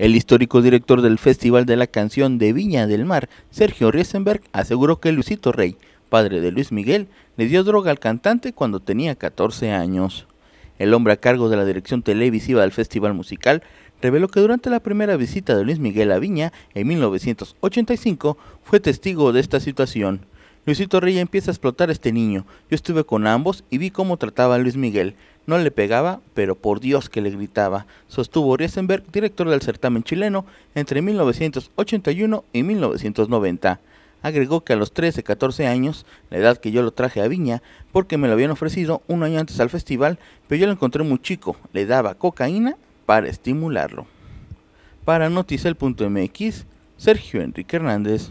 El histórico director del Festival de la Canción de Viña del Mar, Sergio Riesenberg, aseguró que Luisito Rey, padre de Luis Miguel, le dio droga al cantante cuando tenía 14 años. El hombre a cargo de la dirección televisiva del Festival Musical reveló que durante la primera visita de Luis Miguel a Viña en 1985 fue testigo de esta situación. Luisito Rey empieza a explotar este niño. Yo estuve con ambos y vi cómo trataba a Luis Miguel. No le pegaba, pero por Dios que le gritaba, sostuvo Riesenberg, director del certamen chileno, entre 1981 y 1990. Agregó que a los 13, 14 años, la edad que yo lo traje a Viña, porque me lo habían ofrecido un año antes al festival, pero yo lo encontré muy chico, le daba cocaína para estimularlo. Para noticel.mx, Sergio Enrique Hernández.